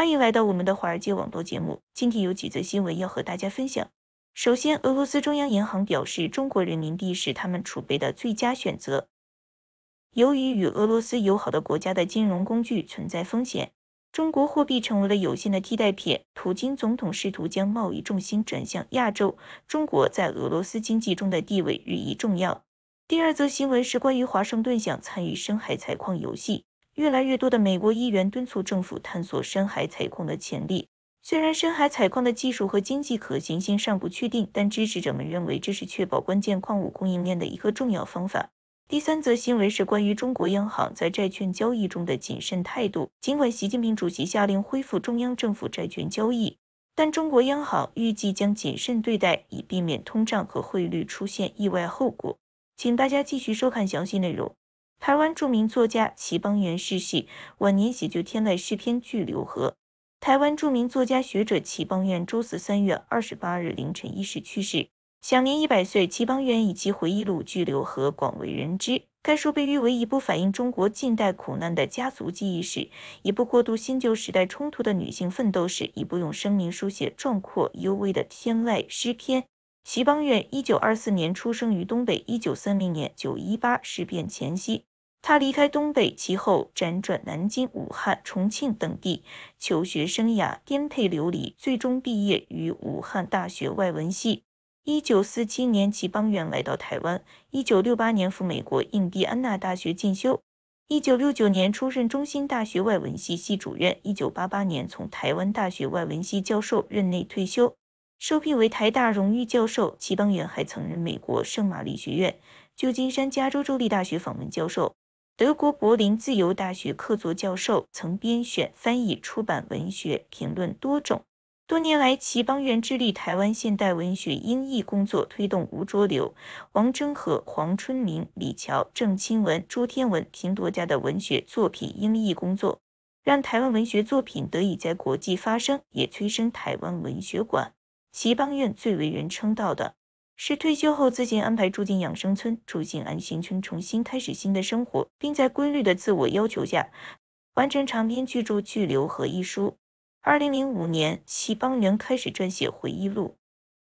欢迎来到我们的华尔街网络节目。今天有几则新闻要和大家分享。首先，俄罗斯中央银行表示，中国人民币是他们储备的最佳选择。由于与俄罗斯友好的国家的金融工具存在风险，中国货币成为了有限的替代品。普京总统试图将贸易重心转向亚洲，中国在俄罗斯经济中的地位日益重要。第二则新闻是关于华盛顿想参与深海采矿游戏。越来越多的美国议员敦促政府探索深海采矿的潜力。虽然深海采矿的技术和经济可行性尚不确定，但支持者们认为这是确保关键矿物供应链的一个重要方法。第三则新闻是关于中国央行在债券交易中的谨慎态度。尽管习近平主席下令恢复中央政府债券交易，但中国央行预计将谨慎对待，以避免通胀和汇率出现意外后果。请大家继续收看详细内容。台湾著名作家齐邦媛逝世，晚年写就《天籁诗篇》巨流河。台湾著名作家、学者齐邦媛，周四三月二十八日凌晨一时去世，享年一百岁。齐邦媛以其回忆录《巨流河》广为人知，该书被誉为一部反映中国近代苦难的家族记忆史，一部过渡新旧时代冲突的女性奋斗史，一部用生命书写壮阔幽微的天籁诗篇。齐邦媛一九二四年出生于东北，一九三零年九一八事变前夕。他离开东北，其后辗转南京、武汉、重庆等地求学，生涯颠沛流离，最终毕业于武汉大学外文系。一九四七年，齐邦媛来到台湾。一九六八年，赴美国印第安纳大学进修。一九六九年，出任中心大学外文系系主任。一九八八年，从台湾大学外文系教授任内退休，受聘为台大荣誉教授。齐邦媛还曾任美国圣玛丽学院、旧金山加州州立大学访问教授。德国柏林自由大学客座教授曾编选、翻译、出版文学评论多种。多年来，齐邦媛致力台湾现代文学英译工作，推动吴浊流、王征和、黄春明、李乔、郑清文、朱天文平多家的文学作品英译工作，让台湾文学作品得以在国际发声，也催生台湾文学馆。齐邦院最为人称道的。是退休后自行安排住进养生村，住进安心村，重新开始新的生活，并在规律的自我要求下完成长篇巨著《巨流河》一书。二零零五年，西邦元开始撰写回忆录。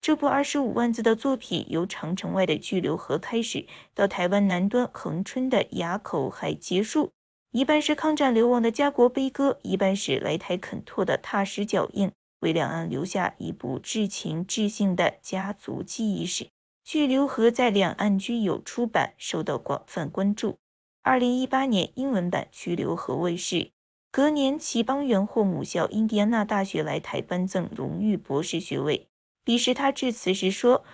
这部二十五万字的作品，由长城外的巨流河开始，到台湾南端恒春的崖口海结束。一半是抗战流亡的家国悲歌，一半是来台垦拓的踏实脚印。为两岸留下一部至情至性的家族记忆史，《曲留河》在两岸均有出版，受到广泛关注。二零一八年英文版《去留河》卫视。隔年其帮原获母校印第安纳大学来台颁赠荣誉博士学位。彼时他致辞时说：“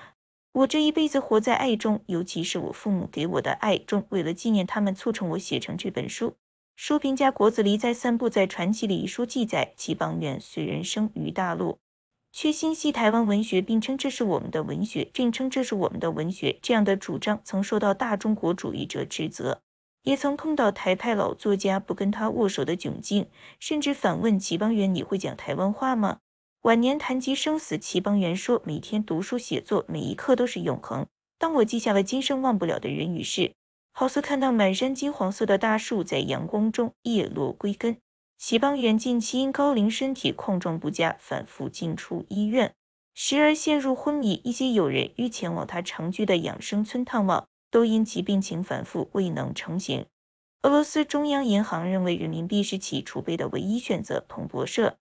我这一辈子活在爱中，尤其是我父母给我的爱中。为了纪念他们，促成我写成这本书。”书评家国子离在散步在传奇里一书记载，齐邦媛随人生于大陆，却心系台湾文学，并称这是我们的文学，并称这是我们的文学。这样的主张曾受到大中国主义者指责，也曾碰到台派老作家不跟他握手的窘境，甚至反问齐邦媛：“你会讲台湾话吗？”晚年谈及生死，齐邦媛说：“每天读书写作，每一刻都是永恒。当我记下了今生忘不了的人与事。”好似看到满山金黄色的大树在阳光中叶落归根。齐邦媛近期因高龄身体状不佳，反复进出医院，时而陷入昏迷。一些友人欲前往他常居的养生村探望，都因其病情反复未能成行。俄罗斯中央银行认为人民币是其储备的唯一选择。彭博社，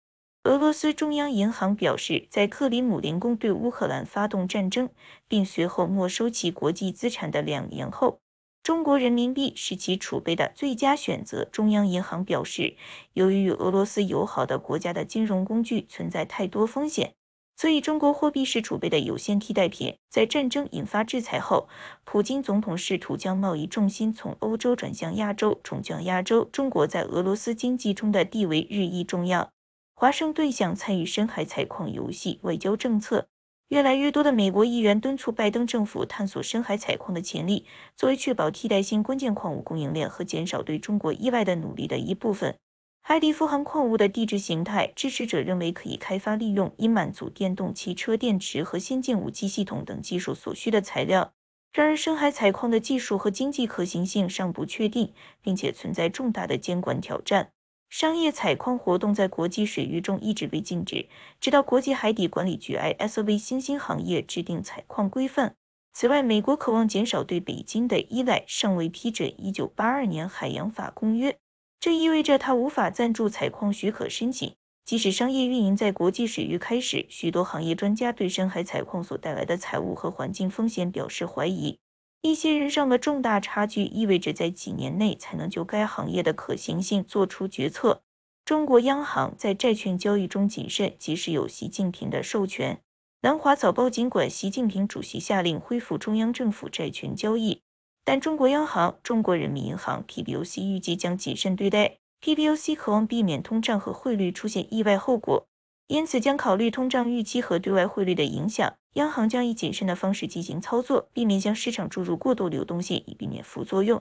俄罗斯中央银行表示，在克里姆林宫对乌克兰发动战争，并随后没收其国际资产的两年后。中国人民币是其储备的最佳选择。中央银行表示，由于与俄罗斯友好的国家的金融工具存在太多风险，所以中国货币是储备的有限替代品。在战争引发制裁后，普京总统试图将贸易重心从欧洲转向亚洲，重向亚洲中国在俄罗斯经济中的地位日益重要。华盛顿想参与深海采矿游戏。外交政策。越来越多的美国议员敦促拜登政府探索深海采矿的潜力，作为确保替代性关键矿物供应链和减少对中国依赖的努力的一部分。海底富含矿物的地质形态支持者认为可以开发利用，以满足电动汽车电池和先进武器系统等技术所需的材料。然而，深海采矿的技术和经济可行性尚不确定，并且存在重大的监管挑战。商业采矿活动在国际水域中一直被禁止，直到国际海底管理局 （I S O V） 新兴行业制定采矿规范。此外，美国渴望减少对北京的依赖，尚未批准1982年海洋法公约，这意味着它无法赞助采矿许可申请。即使商业运营在国际水域开始，许多行业专家对深海采矿所带来的财务和环境风险表示怀疑。一些人上的重大差距意味着在几年内才能就该行业的可行性做出决策。中国央行在债券交易中谨慎，即使有习近平的授权。南华早报尽管习近平主席下令恢复中央政府债券交易，但中国央行中国人民银行 （PBOC） 预计将谨慎对待。PBOC 渴望避免通胀和汇率出现意外后果，因此将考虑通胀预期和对外汇率的影响。央行将以谨慎的方式进行操作，避免向市场注入过度流动性，以避免副作用。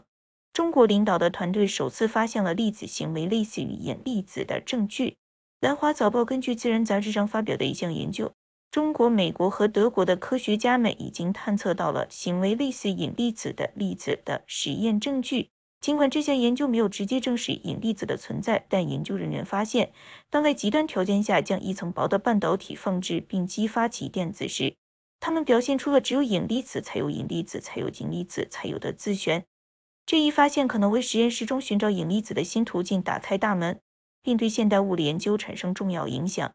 中国领导的团队首次发现了粒子行为类似于引力子的证据。南华早报根据《自然》杂志上发表的一项研究，中国、美国和德国的科学家们已经探测到了行为类似引力子的粒子的实验证据。尽管这项研究没有直接证实引力子的存在，但研究人员发现，当在极端条件下将一层薄的半导体放置并激发起电子时，他们表现出了只有引力子才有引力子才有引粒子才有的自旋。这一发现可能为实验室中寻找引力子的新途径打开大门，并对现代物理研究产生重要影响。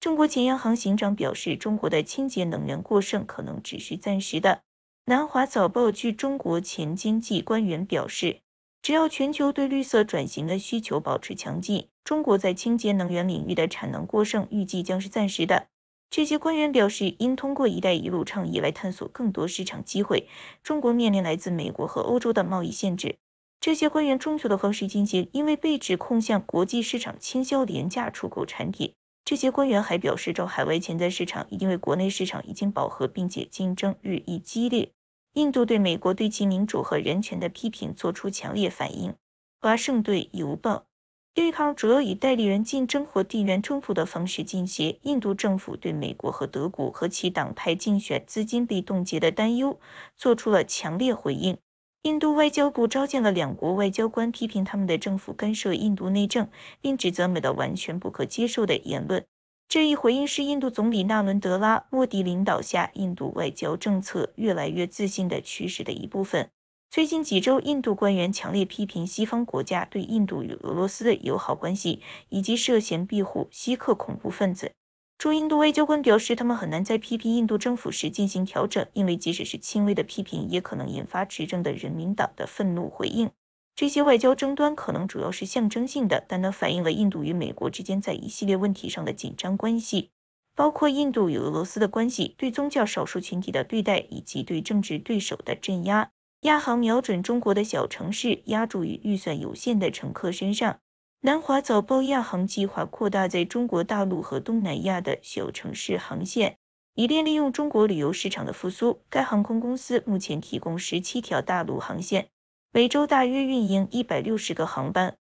中国前央行行长表示，中国的清洁能源过剩可能只是暂时的。南华早报据中国前经济官员表示，只要全球对绿色转型的需求保持强劲，中国在清洁能源领域的产能过剩预计将是暂时的。这些官员表示，应通过“一带一路”倡议来探索更多市场机会。中国面临来自美国和欧洲的贸易限制。这些官员中途的和经济学因为被指控向国际市场倾销廉价出口产品。这些官员还表示，找海外潜在市场，因为国内市场已经饱和，并且竞争日益激烈。印度对美国对其民主和人权的批评作出强烈反应。华盛顿邮报。对抗主要以代理人竞争和地缘冲突的方式进行。印度政府对美国和德国和其党派竞选资金被冻结的担忧做出了强烈回应。印度外交部召见了两国外交官，批评他们的政府干涉印度内政，并指责美的完全不可接受的言论。这一回应是印度总理纳伦德拉·莫迪领导下印度外交政策越来越自信的趋势的一部分。最近几周，印度官员强烈批评西方国家对印度与俄罗斯的友好关系，以及涉嫌庇护锡克恐怖分子。驻印度外交官表示，他们很难在批评印度政府时进行调整，因为即使是轻微的批评也可能引发执政的人民党的愤怒回应。这些外交争端可能主要是象征性的，但能反映了印度与美国之间在一系列问题上的紧张关系，包括印度与俄罗斯的关系、对宗教少数群体的对待以及对政治对手的镇压。亚航瞄准中国的小城市，压注于预算有限的乘客身上。南华早报：亚航计划扩大在中国大陆和东南亚的小城市航线，以便利用中国旅游市场的复苏。该航空公司目前提供十七条大陆航线，每周大约运营一百六十个航班。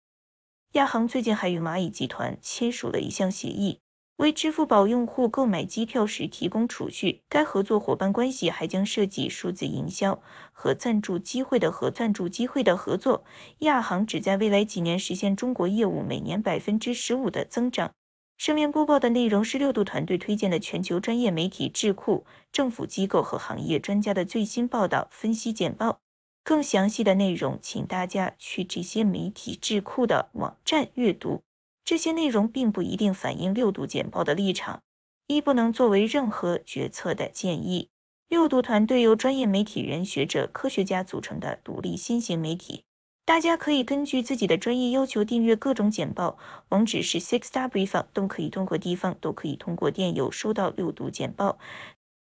亚航最近还与蚂蚁集团签署了一项协议。为支付宝用户购买机票时提供储蓄，该合作伙伴关系还将涉及数字营销和赞助机会的和赞助机会的合作。亚航旨在未来几年实现中国业务每年百分之十五的增长。上面播报的内容是六度团队推荐的全球专业媒体、智库、政府机构和行业专家的最新报道、分析简报。更详细的内容，请大家去这些媒体、智库的网站阅读。这些内容并不一定反映六度简报的立场，亦不能作为任何决策的建议。六度团队由专业媒体人、学者、科学家组成的独立新型媒体，大家可以根据自己的专业要求订阅各种简报，网址是 s i x w c o 都可以通过地方都可以通过电邮收到六度简报。